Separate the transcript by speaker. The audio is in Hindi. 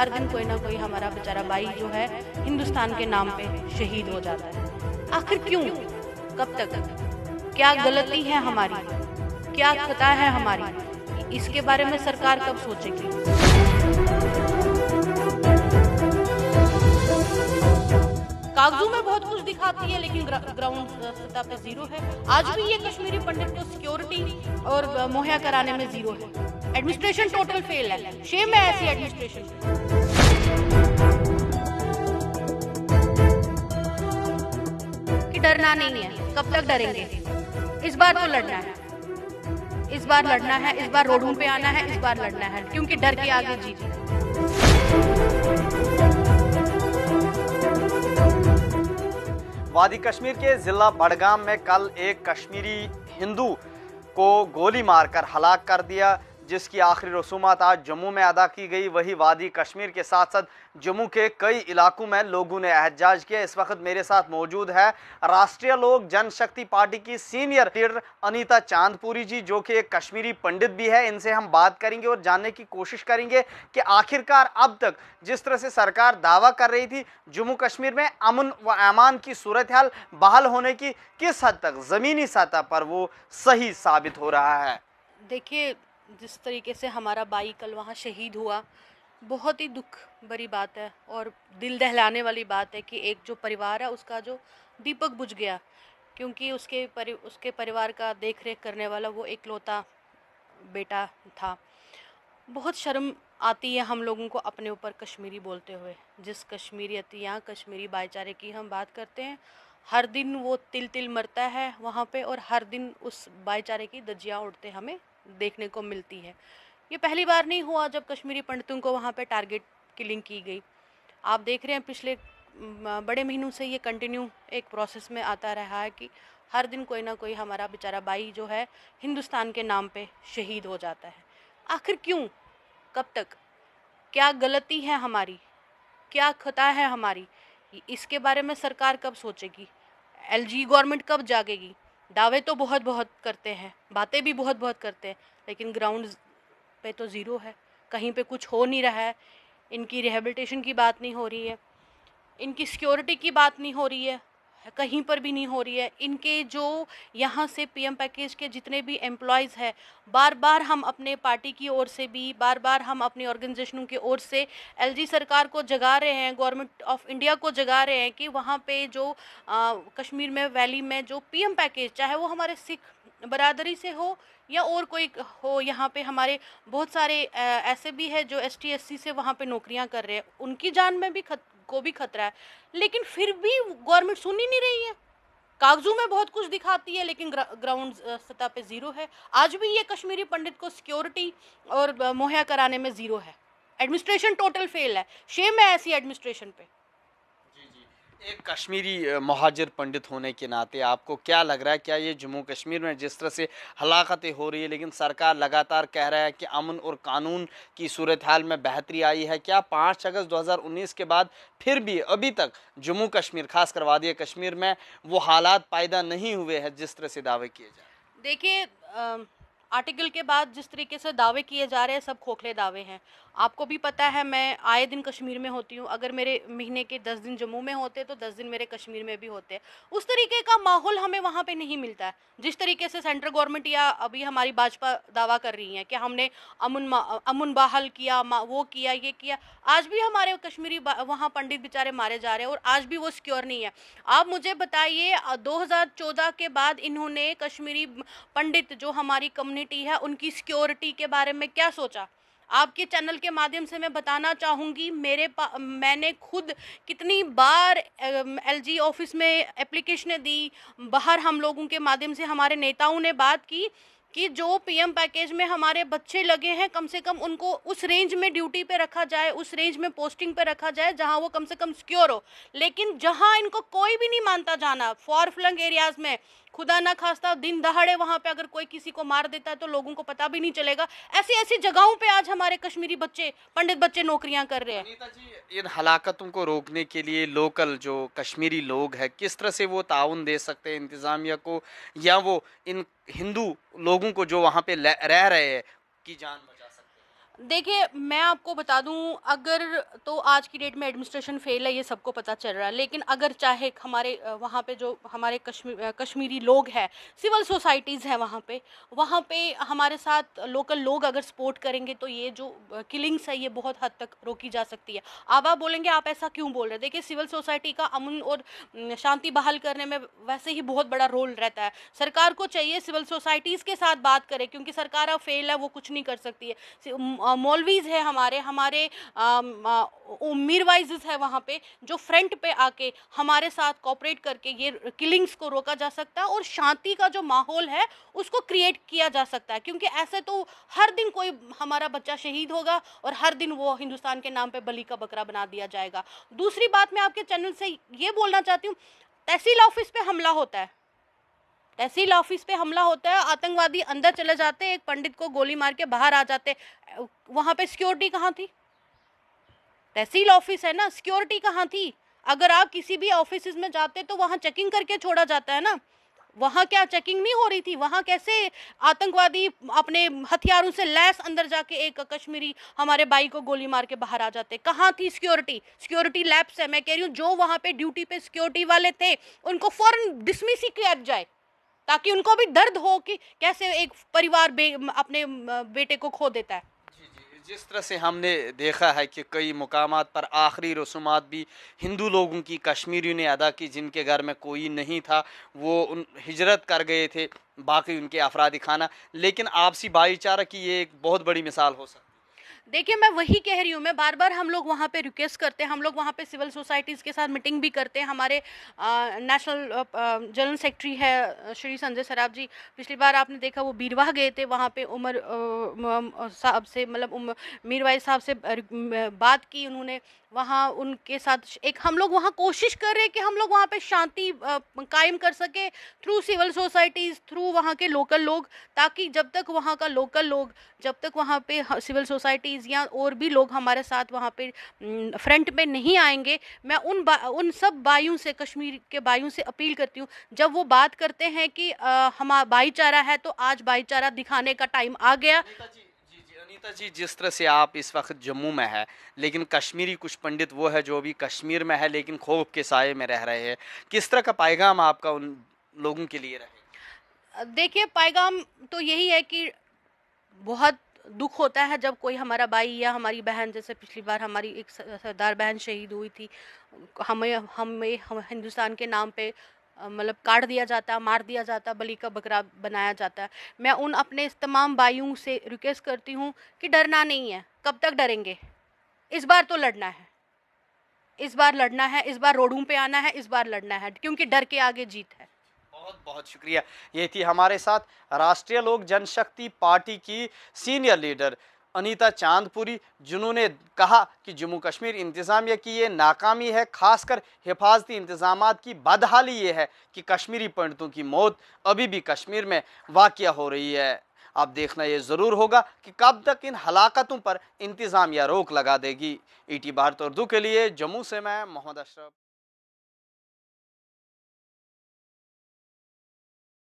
Speaker 1: हर दिन कोई ना कोई हमारा बेचारा भाई जो है हिंदुस्तान के नाम पे शहीद हो जाता है आखिर क्यों कब तक क्या गलती है हमारी क्या खता है हमारी इसके बारे में सरकार कब सोचेगी कागजों में बहुत कुछ दिखाती है लेकिन ग्राउंड सतह पे जीरो है आज भी ये कश्मीरी पंडित को सिक्योरिटी और मुहैया कराने में जीरो है एडमिनिस्ट्रेशन टोटल फेल है शेम है ऐसी एडमिनिस्ट्रेशन डरना नहीं है कब तक डरेंगे इस बार तो लड़ना है इस बार लड़ना है इस बार रोडों पे आना है इस बार लड़ना है क्योंकि डर के आगे जीत
Speaker 2: वादी कश्मीर के जिला बड़गाम में कल एक कश्मीरी हिंदू को गोली मारकर हलाक कर दिया जिसकी आखिरी रसूमात आज जम्मू में अदा की गई वही वादी कश्मीर के साथ साथ जम्मू के कई इलाकों में लोगों ने एहतजाज किया इस वक्त मेरे साथ मौजूद है राष्ट्रीय लोक जनशक्ति पार्टी की सीनियर लीडर अनीता चांदपुरी जी जो कि एक कश्मीरी पंडित भी है इनसे हम बात करेंगे और जानने की कोशिश करेंगे कि आखिरकार अब तक जिस तरह से सरकार दावा कर रही थी जम्मू कश्मीर में अमन व अमान की सूरत हाल बहाल होने की किस हद तक ज़मीनी सतह पर वो सही साबित हो रहा है
Speaker 1: देखिए जिस तरीके से हमारा बाई कल वहाँ शहीद हुआ बहुत ही दुख भरी बात है और दिल दहलाने वाली बात है कि एक जो परिवार है उसका जो दीपक बुझ गया क्योंकि उसके परि उसके परिवार का देख रेख करने वाला वो इकलौता बेटा था बहुत शर्म आती है हम लोगों को अपने ऊपर कश्मीरी बोलते हुए जिस कश्मीरियत यहाँ कश्मीरी भाईचारे की हम बात करते हैं हर दिन वो तिल तिल मरता है वहाँ पे और हर दिन उस भाईचारे की दजियाँ उड़ते हमें देखने को मिलती है ये पहली बार नहीं हुआ जब कश्मीरी पंडितों को वहाँ पर टारगेट किलिंग की गई आप देख रहे हैं पिछले बड़े महीनों से ये कंटिन्यू एक प्रोसेस में आता रहा है कि हर दिन कोई ना कोई हमारा बेचारा भाई जो है हिंदुस्तान के नाम पे शहीद हो जाता है आखिर क्यों कब तक क्या गलती है हमारी क्या खता है हमारी इसके बारे में सरकार कब सोचेगी एलजी गवर्नमेंट कब जागेगी दावे तो बहुत बहुत करते हैं बातें भी बहुत बहुत करते हैं लेकिन ग्राउंड पे तो ज़ीरो है कहीं पे कुछ हो नहीं रहा है इनकी रिहेबिलिटेशन की बात नहीं हो रही है इनकी सिक्योरिटी की बात नहीं हो रही है कहीं पर भी नहीं हो रही है इनके जो यहाँ से पीएम पैकेज के जितने भी एम्प्लॉयज़ हैं बार बार हम अपने पार्टी की ओर से भी बार बार हम अपनी ऑर्गेनाइजेशनों की ओर से एलजी सरकार को जगा रहे हैं गवर्नमेंट ऑफ इंडिया को जगा रहे हैं कि वहाँ पे जो आ, कश्मीर में वैली में जो पीएम पैकेज चाहे वो हमारे सिख बरदरी से हो या और कोई हो यहाँ पे हमारे बहुत सारे ऐसे भी है जो एस टी एस सी से वहाँ पे नौकरियाँ कर रहे हैं उनकी जान में भी खत को भी खतरा है लेकिन फिर भी गवर्नमेंट सुन ही नहीं रही है कागजों में बहुत कुछ दिखाती है लेकिन ग्राउंड सतह पे ज़ीरो है आज भी ये कश्मीरी पंडित को सिक्योरिटी और मुहैया कराने में ज़ीरो है एडमिनिस्ट्रेशन टोटल फेल है शेम है ऐसी एडमिनिस्ट्रेशन पर
Speaker 2: एक कश्मीरी महाजर पंडित होने के नाते आपको क्या लग रहा है क्या ये जम्मू कश्मीर में जिस तरह से हलाकतें हो रही है लेकिन सरकार लगातार कह रहा है कि अमन और कानून की सूरत हाल में बेहतरी आई है क्या पाँच अगस्त 2019 के बाद फिर भी अभी तक जम्मू कश्मीर खास करवा दिया कश्मीर में वो हालात पायदा नहीं हुए हैं जिस तरह से दावे किए जा
Speaker 1: देखिए आर्टिकल के बाद जिस तरीके से दावे किए जा रहे हैं सब खोखले दावे हैं आपको भी पता है मैं आए दिन कश्मीर में होती हूँ अगर मेरे महीने के दस दिन जम्मू में होते तो दस दिन मेरे कश्मीर में भी होते उस तरीके का माहौल हमें वहाँ पे नहीं मिलता है जिस तरीके से सेंट्रल गवर्नमेंट या अभी हमारी भाजपा दावा कर रही है कि हमने अमन अमन बहाल किया वो किया ये किया आज भी हमारे कश्मीरी वहाँ पंडित बेचारे मारे जा रहे हैं और आज भी वो सिक्योर नहीं है आप मुझे बताइए दो के बाद इन्होंने कश्मीरी पंडित जो हमारी कम्युनिटी है उनकी सिक्योरिटी के बारे में क्या सोचा आपके चैनल के माध्यम से मैं बताना चाहूँगी मेरे मैंने खुद कितनी बार एलजी ऑफिस में एप्लीकेशन दी बाहर हम लोगों के माध्यम से हमारे नेताओं ने बात की कि जो पीएम पैकेज में हमारे बच्चे लगे हैं कम से कम उनको उस रेंज में ड्यूटी पे रखा जाए उस रेंज में पोस्टिंग पे रखा जाए जहां वो कम से कम सिक्योर हो लेकिन जहां इनको कोई भी नहीं मानता जाना फॉर फ्लंग एरियाज में खुदा ना खास्ता दिन दहाड़े वहाँ पे अगर कोई किसी को मार देता है तो लोगों को पता भी नहीं चलेगा ऐसी ऐसी जगहों पे आज हमारे कश्मीरी बच्चे पंडित बच्चे नौकरियां कर रहे हैं
Speaker 2: इन हलाकतों को रोकने के लिए लोकल जो कश्मीरी लोग हैं किस तरह से वो ताउन दे सकते हैं इंतज़ामिया को या वो इन हिंदू लोगों को जो वहाँ पे रह रहे हैं की जान
Speaker 1: देखिए मैं आपको बता दूं अगर तो आज की डेट में एडमिनिस्ट्रेशन फेल है ये सबको पता चल रहा है लेकिन अगर चाहे हमारे वहाँ पे जो हमारे कश्मीर कश्मीरी लोग हैं सिविल सोसाइटीज़ हैं वहाँ पे वहाँ पे हमारे साथ लोकल लोग अगर सपोर्ट करेंगे तो ये जो किलिंग्स है ये बहुत हद तक रोकी जा सकती है अब आप बोलेंगे आप ऐसा क्यों बोल रहे हैं देखिए सिविल सोसाइटी का अमन और शांति बहाल करने में वैसे ही बहुत बड़ा रोल रहता है सरकार को चाहिए सिविल सोसाइटीज़ के साथ बात करें क्योंकि सरकार अब फेल है वो कुछ नहीं कर सकती है मौलवीज है हमारे हमारे मीर वाइज है वहाँ पे जो फ्रंट पे आके हमारे साथ कॉपरेट करके ये किलिंग्स को रोका जा सकता है और शांति का जो माहौल है उसको क्रिएट किया जा सकता है क्योंकि ऐसे तो हर दिन कोई हमारा बच्चा शहीद होगा और हर दिन वो हिंदुस्तान के नाम पे बलि का बकरा बना दिया जाएगा दूसरी बात मैं आपके चैनल से ये बोलना चाहती हूँ तहसील ऑफिस पे हमला होता है तहसील ऑफिस पे हमला होता है आतंकवादी अंदर चले जाते एक पंडित को गोली मार के बाहर आ जाते वहाँ पे सिक्योरिटी कहाँ थी तहसील ऑफिस है ना सिक्योरिटी कहाँ थी अगर आप किसी भी ऑफिस में जाते तो वहाँ चेकिंग करके छोड़ा जाता है ना वहाँ क्या चेकिंग नहीं हो रही थी वहाँ कैसे आतंकवादी अपने हथियारों से लैस अंदर जाके एक कश्मीरी हमारे भाई को गोली मार के बाहर आ जाते कहाँ थी सिक्योरिटी सिक्योरिटी लैब्स है मैं कह रही हूँ जो वहाँ पे ड्यूटी पे सिक्योरिटी वाले थे उनको फ़ौरन डिसमिस ही किया जाए ताकि उनको भी दर्द हो कि कैसे एक परिवार बे, अपने बेटे को खो देता है
Speaker 2: जिस तरह से हमने देखा है कि कई मकाम पर आखिरी रसूमात भी हिंदू लोगों की कश्मीरियों ने अदा की जिनके घर में कोई नहीं था वो उन हिजरत कर गए थे बाकी उनके अफराधी खाना लेकिन आपसी भाईचारा की ये एक बहुत बड़ी मिसाल हो सकती
Speaker 1: देखिए मैं वही कह रही हूँ मैं बार बार हम लोग वहाँ पे रिक्वेस्ट करते हैं हम लोग वहाँ पे सिविल सोसाइटीज़ के साथ मीटिंग भी करते हैं हमारे नेशनल जनरल सेक्रेटरी है श्री संजय सराफ जी पिछली बार आपने देखा वो बीरवाह गए थे वहाँ पे उमर साहब से मतलब मीरवाई साहब से बात की उन्होंने वहाँ उनके साथ एक हम लोग वहाँ कोशिश कर रहे हैं कि हम लोग वहाँ पे शांति कायम कर सके थ्रू सिविल सोसाइटीज़ थ्रू वहाँ के लोकल लोग ताकि जब तक वहाँ का लोकल लोग जब तक वहाँ पे सिविल सोसाइटीज़ या और भी लोग हमारे साथ वहाँ पे फ्रंट में नहीं आएंगे मैं उन उन सब बाइयों से कश्मीर के बाइयों से अपील करती हूँ जब वो बात करते हैं कि हम भाईचारा है तो आज भाईचारा दिखाने का टाइम आ गया अनीता
Speaker 2: जी जिस तरह से आप इस वक्त जम्मू में है लेकिन कश्मीरी कुछ पंडित वो है जो भी कश्मीर में है लेकिन खोब के साय में रह रहे हैं किस तरह का पैगाम आपका उन लोगों के लिए रहे
Speaker 1: देखिए पैगाम तो यही है कि बहुत दुख होता है जब कोई हमारा भाई या हमारी बहन जैसे पिछली बार हमारी एक सरदार बहन शहीद हुई थी हमें हमें हम हिंदुस्तान के नाम पे मतलब काट दिया जाता मार दिया जाता बलि का बकरा बनाया जाता है मैं उन अपने तमाम भाइयों से रिक्वेस्ट करती हूँ कि डरना नहीं है कब तक डरेंगे इस बार तो लड़ना है इस बार लड़ना है इस बार रोडों पे आना है इस बार लड़ना है क्योंकि डर के आगे जीत है
Speaker 2: बहुत बहुत शुक्रिया ये थी हमारे साथ राष्ट्रीय लोक जनशक्ति पार्टी की सीनियर लीडर अनीता चांदपुरी जिन्होंने कहा कि जम्मू कश्मीर इंतज़ामिया की ये नाकामी है खासकर हिफाजती इंतजाम की बदहाली ये है कि कश्मीरी पंडितों की मौत अभी भी कश्मीर में वाक़ हो रही है आप देखना ये ज़रूर होगा कि कब तक इन हलाकतों पर इंतज़ामिया रोक लगा देगी ईटी भारत उर्दू के लिए जम्मू से मैं मोहम्मद अशरफ